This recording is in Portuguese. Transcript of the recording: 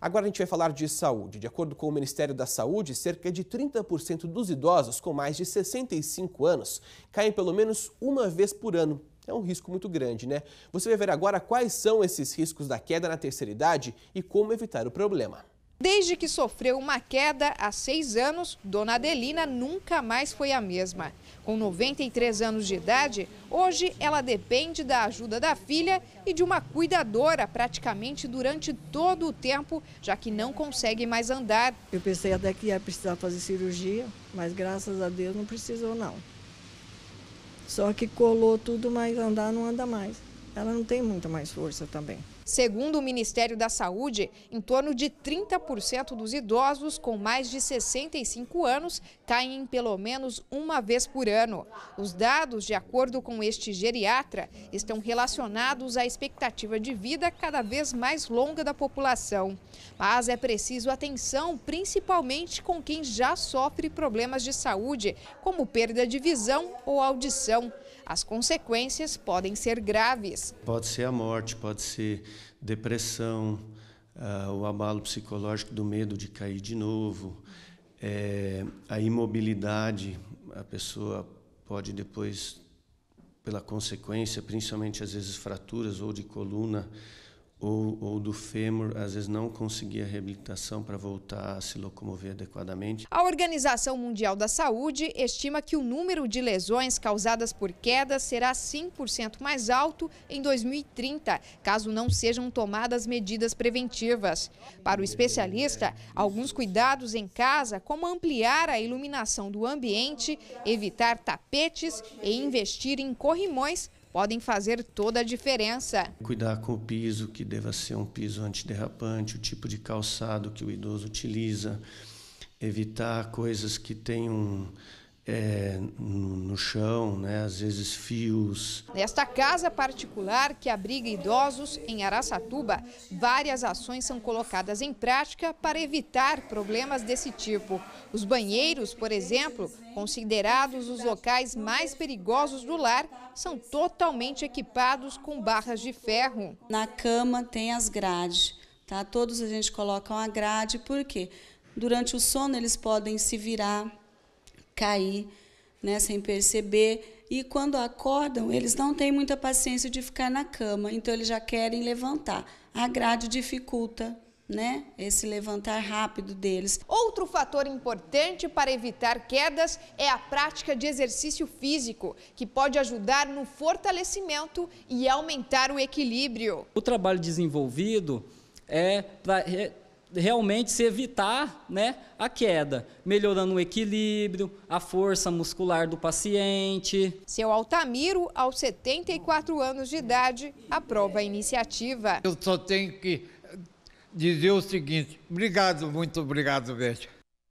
Agora a gente vai falar de saúde. De acordo com o Ministério da Saúde, cerca de 30% dos idosos com mais de 65 anos caem pelo menos uma vez por ano. É um risco muito grande, né? Você vai ver agora quais são esses riscos da queda na terceira idade e como evitar o problema. Desde que sofreu uma queda há seis anos, Dona Adelina nunca mais foi a mesma. Com 93 anos de idade, hoje ela depende da ajuda da filha e de uma cuidadora praticamente durante todo o tempo, já que não consegue mais andar. Eu pensei até que ia precisar fazer cirurgia, mas graças a Deus não precisou não. Só que colou tudo, mas andar não anda mais. Ela não tem muita mais força também. Segundo o Ministério da Saúde, em torno de 30% dos idosos com mais de 65 anos caem pelo menos uma vez por ano. Os dados, de acordo com este geriatra, estão relacionados à expectativa de vida cada vez mais longa da população. Mas é preciso atenção, principalmente com quem já sofre problemas de saúde, como perda de visão ou audição. As consequências podem ser graves. Pode ser a morte, pode ser depressão, uh, o abalo psicológico do medo de cair de novo, é, a imobilidade, a pessoa pode depois, pela consequência, principalmente às vezes fraturas ou de coluna, ou, ou do fêmur, às vezes não conseguia reabilitação para voltar a se locomover adequadamente. A Organização Mundial da Saúde estima que o número de lesões causadas por quedas será 5% mais alto em 2030, caso não sejam tomadas medidas preventivas. Para o especialista, alguns cuidados em casa, como ampliar a iluminação do ambiente, evitar tapetes e investir em corrimões, podem fazer toda a diferença. Cuidar com o piso, que deva ser um piso antiderrapante, o tipo de calçado que o idoso utiliza, evitar coisas que tenham é, no, no, chão, né? às vezes fios. Nesta casa particular que abriga idosos em Araçatuba, várias ações são colocadas em prática para evitar problemas desse tipo. Os banheiros, por exemplo, considerados os locais mais perigosos do lar, são totalmente equipados com barras de ferro. Na cama tem as grades, tá? Todos a gente coloca uma grade, porque Durante o sono eles podem se virar, cair, né, sem perceber. E quando acordam, eles não têm muita paciência de ficar na cama, então eles já querem levantar. A grade dificulta né? Esse levantar rápido deles. Outro fator importante para evitar quedas é a prática de exercício físico, que pode ajudar no fortalecimento e aumentar o equilíbrio. O trabalho desenvolvido é para é realmente se evitar né, a queda, melhorando o equilíbrio, a força muscular do paciente. Seu Altamiro, aos 74 anos de idade, aprova a iniciativa. Eu só tenho que dizer o seguinte, obrigado, muito obrigado, Beth.